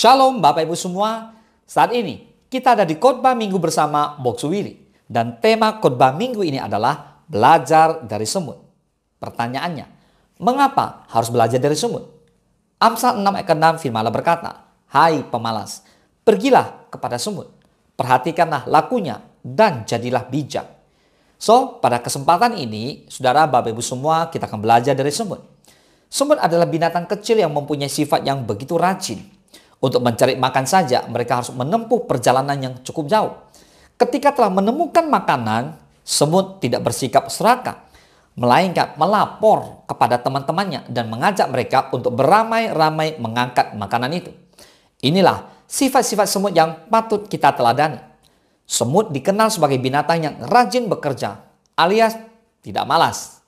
Shalom Bapak Ibu semua. Saat ini kita ada di khotbah minggu bersama Box Wiri. Dan tema khotbah minggu ini adalah belajar dari semut. Pertanyaannya, mengapa harus belajar dari semut? Amsal 6 ayat 6 firman Allah berkata, Hai pemalas, pergilah kepada semut, perhatikanlah lakunya dan jadilah bijak. So, pada kesempatan ini, saudara Bapak Ibu semua kita akan belajar dari semut. Semut adalah binatang kecil yang mempunyai sifat yang begitu rajin untuk mencari makan saja, mereka harus menempuh perjalanan yang cukup jauh. Ketika telah menemukan makanan, semut tidak bersikap serakah, melainkan melapor kepada teman-temannya dan mengajak mereka untuk beramai-ramai mengangkat makanan itu. Inilah sifat-sifat semut yang patut kita teladani. Semut dikenal sebagai binatang yang rajin bekerja, alias tidak malas.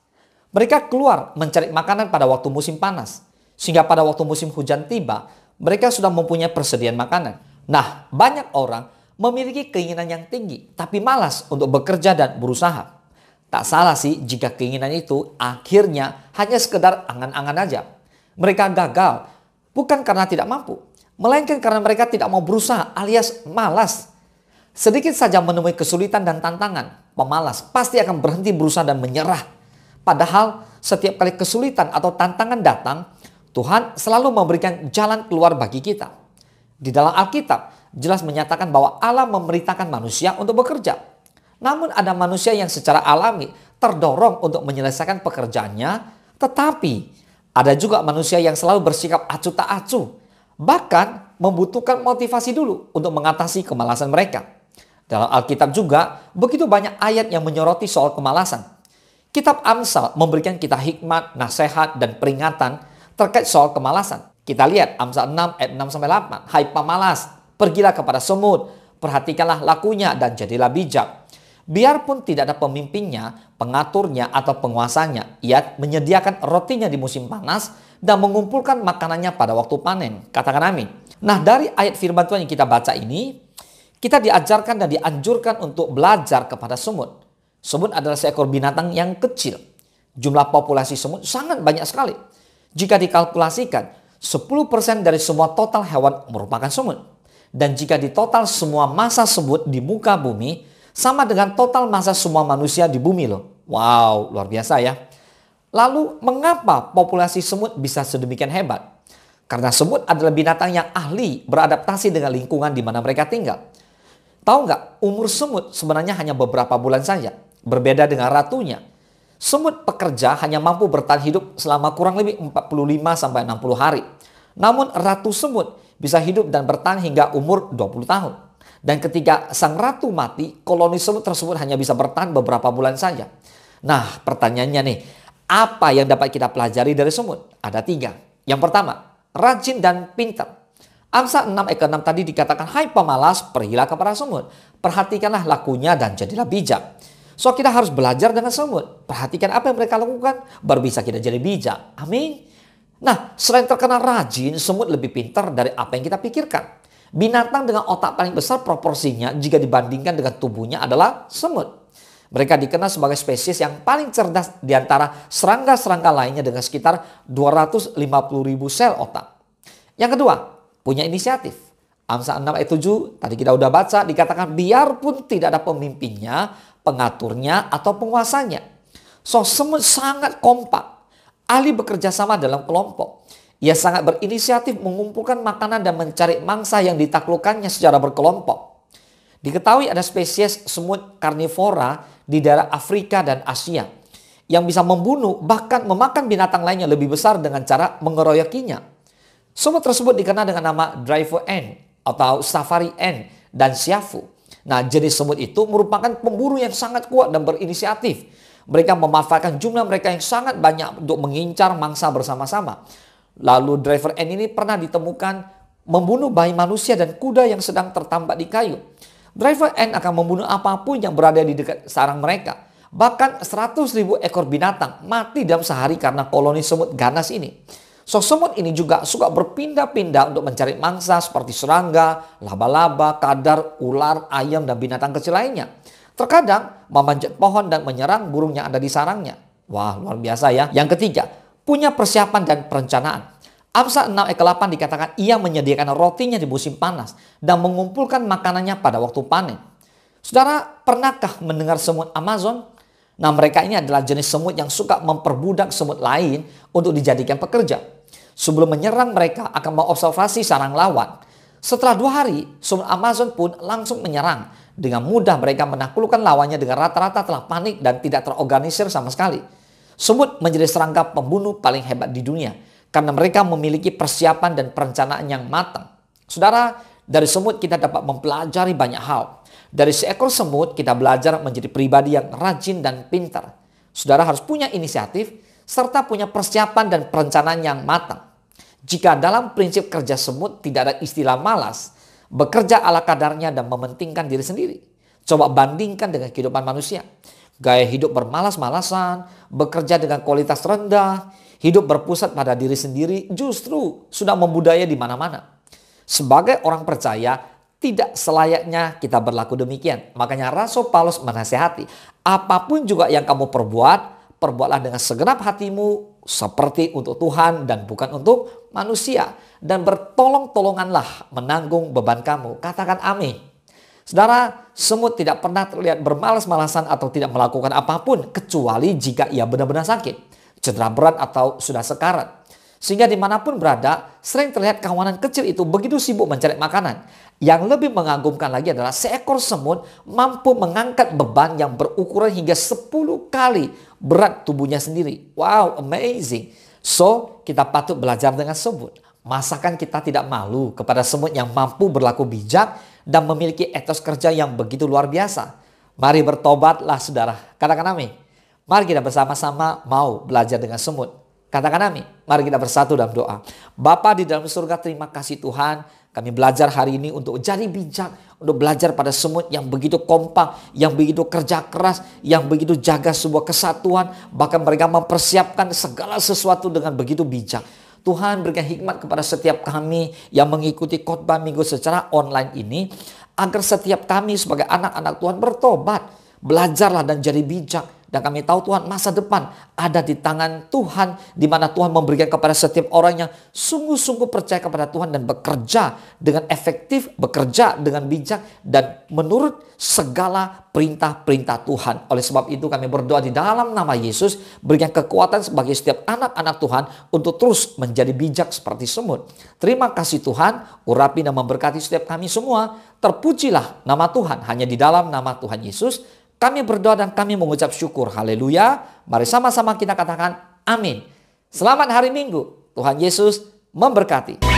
Mereka keluar mencari makanan pada waktu musim panas, sehingga pada waktu musim hujan tiba, mereka sudah mempunyai persediaan makanan. Nah, banyak orang memiliki keinginan yang tinggi, tapi malas untuk bekerja dan berusaha. Tak salah sih jika keinginan itu akhirnya hanya sekedar angan-angan aja. Mereka gagal bukan karena tidak mampu, melainkan karena mereka tidak mau berusaha alias malas. Sedikit saja menemui kesulitan dan tantangan, pemalas pasti akan berhenti berusaha dan menyerah. Padahal setiap kali kesulitan atau tantangan datang, Tuhan selalu memberikan jalan keluar bagi kita. Di dalam Alkitab jelas menyatakan bahwa Allah memerintahkan manusia untuk bekerja. Namun ada manusia yang secara alami terdorong untuk menyelesaikan pekerjaannya, tetapi ada juga manusia yang selalu bersikap acuh tak acuh, bahkan membutuhkan motivasi dulu untuk mengatasi kemalasan mereka. Dalam Alkitab juga begitu banyak ayat yang menyoroti soal kemalasan. Kitab Amsal memberikan kita hikmat, nasihat, dan peringatan Terkait soal kemalasan, kita lihat Amsal 6 ayat 6 sampai 8. Hai pemalas, pergilah kepada semut, perhatikanlah lakunya dan jadilah bijak. Biarpun tidak ada pemimpinnya, pengaturnya atau penguasanya, ia menyediakan rotinya di musim panas dan mengumpulkan makanannya pada waktu panen. Katakan amin. Nah dari ayat firman Tuhan yang kita baca ini, kita diajarkan dan dianjurkan untuk belajar kepada semut. Semut adalah seekor binatang yang kecil. Jumlah populasi semut sangat banyak sekali jika dikalkulasikan, 10% dari semua total hewan merupakan sumut. Dan jika di total semua masa semut di muka bumi, sama dengan total masa semua manusia di bumi loh. Wow, luar biasa ya. Lalu mengapa populasi semut bisa sedemikian hebat? Karena semut adalah binatang yang ahli beradaptasi dengan lingkungan di mana mereka tinggal. Tahu nggak, umur semut sebenarnya hanya beberapa bulan saja. Berbeda dengan ratunya Semut pekerja hanya mampu bertahan hidup selama kurang lebih 45 sampai 60 hari. Namun ratu semut bisa hidup dan bertahan hingga umur 20 tahun. Dan ketika sang ratu mati, koloni semut tersebut hanya bisa bertahan beberapa bulan saja. Nah, pertanyaannya nih, apa yang dapat kita pelajari dari semut? Ada tiga. Yang pertama, rajin dan pintar. Angsa 6 ekor 6 tadi dikatakan hai pemalas, pergilah kepada semut. Perhatikanlah lakunya dan jadilah bijak. So kita harus belajar dengan semut. Perhatikan apa yang mereka lakukan, baru bisa kita jadi bijak. Amin. Nah, selain terkenal rajin, semut lebih pintar dari apa yang kita pikirkan. Binatang dengan otak paling besar proporsinya jika dibandingkan dengan tubuhnya adalah semut. Mereka dikenal sebagai spesies yang paling cerdas di antara serangga-serangga lainnya dengan sekitar 250 ribu sel otak. Yang kedua, punya inisiatif. Amsa 6 ayat 7, tadi kita udah baca, dikatakan biarpun tidak ada pemimpinnya, pengaturnya atau penguasanya. So, semua sangat kompak. Ali bekerja sama dalam kelompok. Ia sangat berinisiatif mengumpulkan makanan dan mencari mangsa yang ditaklukkannya secara berkelompok. Diketahui ada spesies semut karnivora di daerah Afrika dan Asia yang bisa membunuh bahkan memakan binatang lainnya lebih besar dengan cara mengeroyokinya. Semut tersebut dikenal dengan nama Driver n atau Safari n dan Siafu. Nah, jenis semut itu merupakan pemburu yang sangat kuat dan berinisiatif. Mereka memanfaatkan jumlah mereka yang sangat banyak untuk mengincar mangsa bersama-sama. Lalu driver N ini pernah ditemukan membunuh bayi manusia dan kuda yang sedang tertambat di kayu. Driver N akan membunuh apapun yang berada di dekat sarang mereka. Bahkan 100 ribu ekor binatang mati dalam sehari karena koloni semut ganas ini. So, semut ini juga suka berpindah-pindah untuk mencari mangsa seperti serangga, laba-laba, kadar, ular, ayam, dan binatang kecil lainnya. Terkadang memanjat pohon dan menyerang burung yang ada di sarangnya. Wah luar biasa ya. Yang ketiga, punya persiapan dan perencanaan. Amsa 6 ayat 8 dikatakan ia menyediakan rotinya di musim panas dan mengumpulkan makanannya pada waktu panen. Saudara, pernahkah mendengar semut Amazon? Nah mereka ini adalah jenis semut yang suka memperbudak semut lain untuk dijadikan pekerja. Sebelum menyerang mereka akan mengobservasi sarang lawan. Setelah dua hari, sumber Amazon pun langsung menyerang. Dengan mudah mereka menaklukkan lawannya dengan rata-rata telah panik dan tidak terorganisir sama sekali. Sumut menjadi serangga pembunuh paling hebat di dunia karena mereka memiliki persiapan dan perencanaan yang matang. Saudara, dari semut kita dapat mempelajari banyak hal. Dari seekor semut kita belajar menjadi pribadi yang rajin dan pintar. Saudara harus punya inisiatif serta punya persiapan dan perencanaan yang matang. Jika dalam prinsip kerja semut tidak ada istilah malas, bekerja ala kadarnya dan mementingkan diri sendiri. Coba bandingkan dengan kehidupan manusia. Gaya hidup bermalas-malasan, bekerja dengan kualitas rendah, hidup berpusat pada diri sendiri justru sudah membudaya di mana-mana. Sebagai orang percaya, tidak selayaknya kita berlaku demikian. Makanya Rasul Paulus menasehati, apapun juga yang kamu perbuat, perbuatlah dengan segenap hatimu seperti untuk Tuhan dan bukan untuk manusia. Dan bertolong-tolonganlah menanggung beban kamu. Katakan amin. Saudara, semut tidak pernah terlihat bermalas-malasan atau tidak melakukan apapun kecuali jika ia benar-benar sakit, cedera berat atau sudah sekarat. Sehingga dimanapun berada, sering terlihat kawanan kecil itu begitu sibuk mencari makanan. Yang lebih mengagumkan lagi adalah seekor semut mampu mengangkat beban yang berukuran hingga 10 kali berat tubuhnya sendiri. Wow, amazing. So, kita patut belajar dengan semut. Masakan kita tidak malu kepada semut yang mampu berlaku bijak dan memiliki etos kerja yang begitu luar biasa. Mari bertobatlah saudara. Katakan amin. Mari kita bersama-sama mau belajar dengan semut. Katakan amin. Mari kita bersatu dalam doa. Bapa di dalam surga, terima kasih Tuhan. Kami belajar hari ini untuk jadi bijak, untuk belajar pada semut yang begitu kompak, yang begitu kerja keras, yang begitu jaga sebuah kesatuan. Bahkan mereka mempersiapkan segala sesuatu dengan begitu bijak. Tuhan berikan hikmat kepada setiap kami yang mengikuti khotbah minggu secara online ini agar setiap kami sebagai anak-anak Tuhan bertobat, belajarlah dan jadi bijak dan kami tahu Tuhan masa depan ada di tangan Tuhan di mana Tuhan memberikan kepada setiap orang yang sungguh-sungguh percaya kepada Tuhan dan bekerja dengan efektif, bekerja dengan bijak dan menurut segala perintah-perintah Tuhan. Oleh sebab itu kami berdoa di dalam nama Yesus berikan kekuatan sebagai setiap anak-anak Tuhan untuk terus menjadi bijak seperti semut. Terima kasih Tuhan, urapi dan memberkati setiap kami semua. Terpujilah nama Tuhan hanya di dalam nama Tuhan Yesus. Kami berdoa dan kami mengucap syukur. Haleluya. Mari sama-sama kita katakan amin. Selamat hari Minggu. Tuhan Yesus memberkati.